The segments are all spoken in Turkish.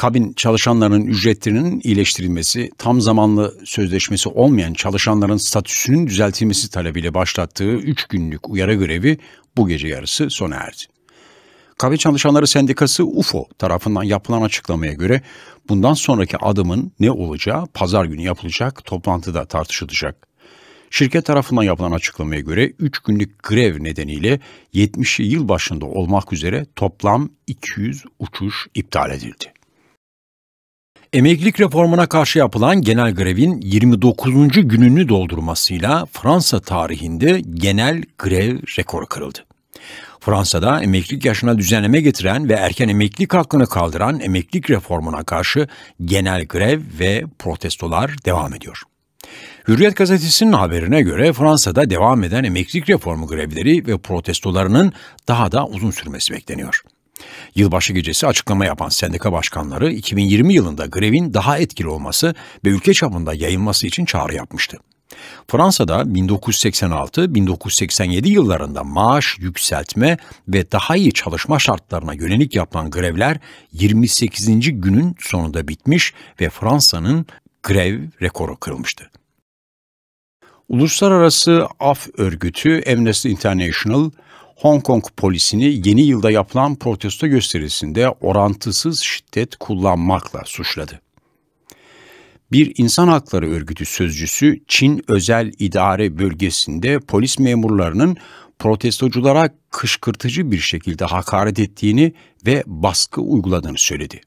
kabin çalışanlarının ücretlerinin iyileştirilmesi, tam zamanlı sözleşmesi olmayan çalışanların statüsünün düzeltilmesi talebiyle başlattığı 3 günlük uyarı görevi bu gece yarısı sona erdi. Kabin Çalışanları Sendikası UFO tarafından yapılan açıklamaya göre bundan sonraki adımın ne olacağı pazar günü yapılacak toplantıda tartışılacak. Şirket tarafından yapılan açıklamaya göre 3 günlük grev nedeniyle 70'li yıl başında olmak üzere toplam 200 uçuş iptal edildi. Emeklilik reformuna karşı yapılan genel grevin 29. gününü doldurmasıyla Fransa tarihinde genel grev rekoru kırıldı. Fransa'da emeklilik yaşına düzenleme getiren ve erken emeklilik hakkını kaldıran emeklilik reformuna karşı genel grev ve protestolar devam ediyor. Hürriyet gazetesinin haberine göre Fransa'da devam eden emeklilik reformu grevleri ve protestolarının daha da uzun sürmesi bekleniyor. Yılbaşı gecesi açıklama yapan sendika başkanları 2020 yılında grevin daha etkili olması ve ülke çapında yayılması için çağrı yapmıştı. Fransa'da 1986-1987 yıllarında maaş yükseltme ve daha iyi çalışma şartlarına yönelik yapılan grevler 28. günün sonunda bitmiş ve Fransa'nın grev rekoru kırılmıştı. Uluslararası Af Örgütü Amnesty International, Hong Kong polisini yeni yılda yapılan protesto gösterisinde orantısız şiddet kullanmakla suçladı. Bir insan hakları örgütü sözcüsü Çin özel idare bölgesinde polis memurlarının protestoculara kışkırtıcı bir şekilde hakaret ettiğini ve baskı uyguladığını söyledi.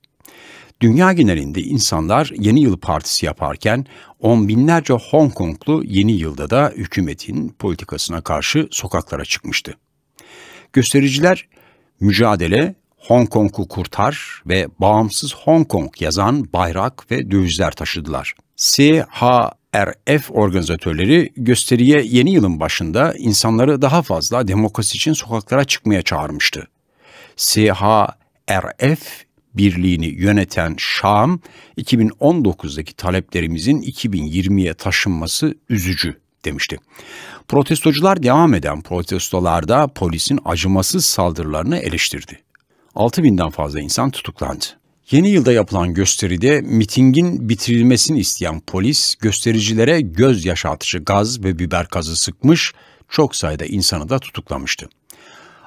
Dünya genelinde insanlar yeni yıl partisi yaparken on binlerce Hong Konglu yeni yılda da hükümetin politikasına karşı sokaklara çıkmıştı. Göstericiler mücadele, Hong Kong'u kurtar ve bağımsız Hong Kong yazan bayrak ve dövizler taşıdılar. CHRF organizatörleri gösteriye yeni yılın başında insanları daha fazla demokrasi için sokaklara çıkmaya çağırmıştı. CHRF birliğini yöneten Şam, 2019'daki taleplerimizin 2020'ye taşınması üzücü demişti. Protestocular devam eden protestolarda polisin acımasız saldırılarını eleştirdi. 6000'den fazla insan tutuklandı. Yeni yılda yapılan gösteride mitingin bitirilmesini isteyen polis göstericilere göz yaşartıcı gaz ve biber gazı sıkmış, çok sayıda insanı da tutuklamıştı.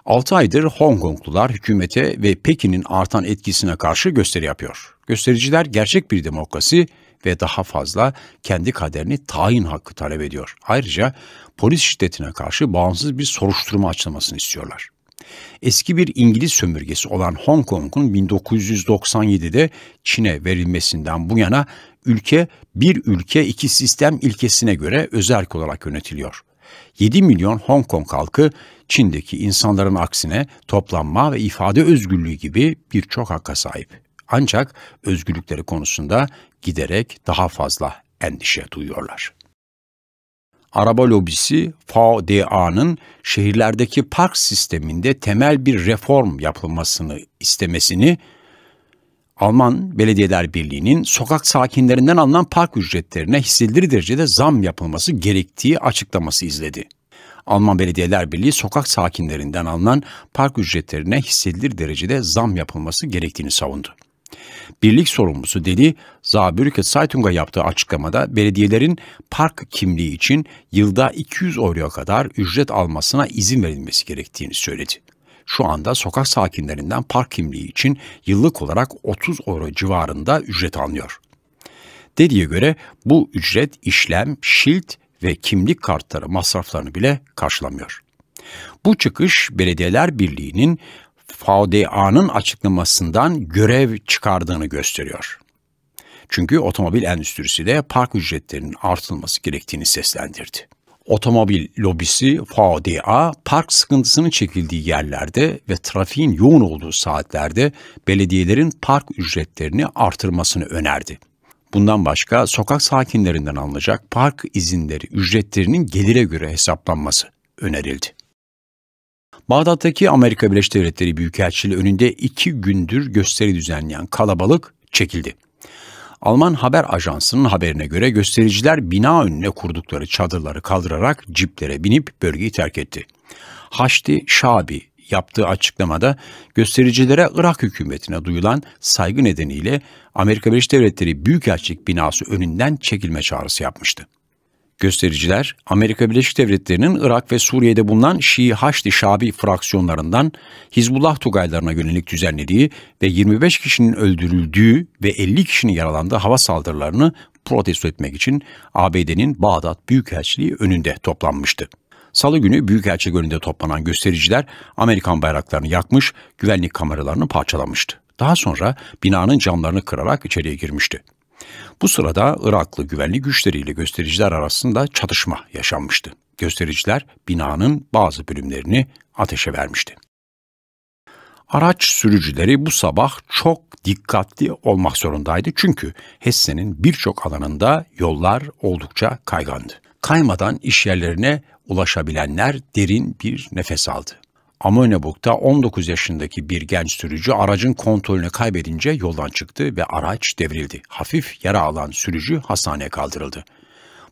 6 aydır Hong Konglular hükümete ve Pekin'in artan etkisine karşı gösteri yapıyor. Göstericiler gerçek bir demokrasi ve daha fazla kendi kaderini tayin hakkı talep ediyor. Ayrıca polis şiddetine karşı bağımsız bir soruşturma açılmasını istiyorlar. Eski bir İngiliz sömürgesi olan Hong Kong'un 1997'de Çin'e verilmesinden bu yana ülke bir ülke iki sistem ilkesine göre özerk olarak yönetiliyor. 7 milyon Hong Kong halkı Çin'deki insanların aksine toplanma ve ifade özgürlüğü gibi birçok hakka sahip. Ancak özgürlükleri konusunda giderek daha fazla endişe duyuyorlar. Araba lobisi FDA'nın şehirlerdeki park sisteminde temel bir reform yapılmasını istemesini Alman Belediyeler Birliği'nin sokak sakinlerinden alınan park ücretlerine hissedilir derecede zam yapılması gerektiği açıklaması izledi. Alman Belediyeler Birliği sokak sakinlerinden alınan park ücretlerine hissedilir derecede zam yapılması gerektiğini savundu. Birlik sorumlusu Deli Zabürke Zeitung'a yaptığı açıklamada belediyelerin park kimliği için yılda 200 euroya kadar ücret almasına izin verilmesi gerektiğini söyledi. Şu anda sokak sakinlerinden park kimliği için yıllık olarak 30 euro civarında ücret alınıyor. Dediye göre bu ücret işlem, şilt ve kimlik kartları masraflarını bile karşılamıyor. Bu çıkış Belediyeler Birliği'nin VDA'nın açıklamasından görev çıkardığını gösteriyor. Çünkü otomobil endüstrisi de park ücretlerinin artılması gerektiğini seslendirdi. Otomobil lobisi VDA park sıkıntısının çekildiği yerlerde ve trafiğin yoğun olduğu saatlerde belediyelerin park ücretlerini artırmasını önerdi. Bundan başka sokak sakinlerinden alınacak park izinleri ücretlerinin gelire göre hesaplanması önerildi. Bağdat'taki Amerika Birleşik Devletleri Büyükelçiliği önünde iki gündür gösteri düzenleyen kalabalık çekildi. Alman haber ajansının haberine göre göstericiler bina önüne kurdukları çadırları kaldırarak ciplere binip bölgeyi terk etti. Haçlı Şabi yaptığı açıklamada göstericilere Irak hükümetine duyulan saygı nedeniyle Amerika Birleşik Devletleri Büyükelçilik binası önünden çekilme çağrısı yapmıştı. Göstericiler, Amerika Birleşik Devletleri'nin Irak ve Suriye'de bulunan Şii Haçlı Şabi fraksiyonlarından Hizbullah Tugaylarına yönelik düzenlediği ve 25 kişinin öldürüldüğü ve 50 kişinin yaralandığı hava saldırılarını protesto etmek için ABD'nin Bağdat Büyükelçiliği önünde toplanmıştı. Salı günü Büyükelçilik önünde toplanan göstericiler Amerikan bayraklarını yakmış, güvenlik kameralarını parçalamıştı. Daha sonra binanın camlarını kırarak içeriye girmişti. Bu sırada Iraklı güvenlik güçleriyle göstericiler arasında çatışma yaşanmıştı. Göstericiler binanın bazı bölümlerini ateşe vermişti. Araç sürücüleri bu sabah çok dikkatli olmak zorundaydı çünkü Hesse'nin birçok alanında yollar oldukça kaygandı. Kaymadan iş yerlerine ulaşabilenler derin bir nefes aldı. Amönebuk'ta 19 yaşındaki bir genç sürücü aracın kontrolünü kaybedince yoldan çıktı ve araç devrildi. Hafif yara alan sürücü hastaneye kaldırıldı.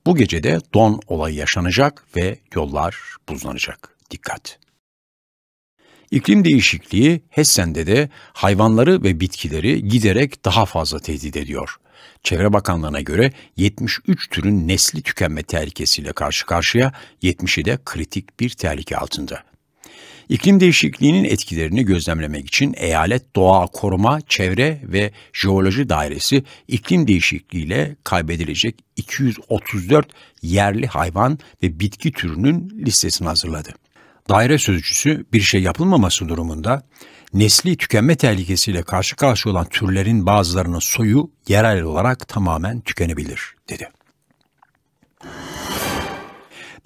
Bu gecede don olayı yaşanacak ve yollar buzlanacak. Dikkat! İklim değişikliği Hessen'de de hayvanları ve bitkileri giderek daha fazla tehdit ediyor. Çevre Bakanlığı'na göre 73 türün nesli tükenme tehlikesiyle karşı karşıya, 70'i de kritik bir tehlike altında. İklim değişikliğinin etkilerini gözlemlemek için Eyalet Doğa Koruma, Çevre ve Jeoloji Dairesi iklim değişikliğiyle kaybedilecek 234 yerli hayvan ve bitki türünün listesini hazırladı. Daire sözcüsü bir şey yapılmaması durumunda nesli tükenme tehlikesiyle karşı karşıya olan türlerin bazılarının soyu yerel olarak tamamen tükenebilir dedi.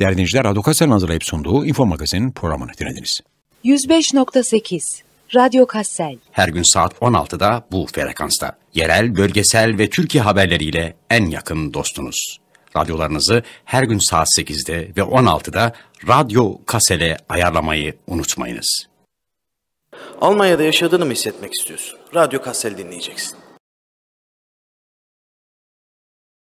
Değerli dinleyiciler, Radyo Kassel hazırlayıp sunduğu Info Magazin programını dinlediniz. 105.8 Radyo Kassel Her gün saat 16'da bu frekansta. Yerel, bölgesel ve Türkiye haberleriyle en yakın dostunuz. Radyolarınızı her gün saat 8'de ve 16'da Radyo Kassel'e ayarlamayı unutmayınız. Almanya'da yaşadığını mı hissetmek istiyorsun? Radyo Kassel dinleyeceksin.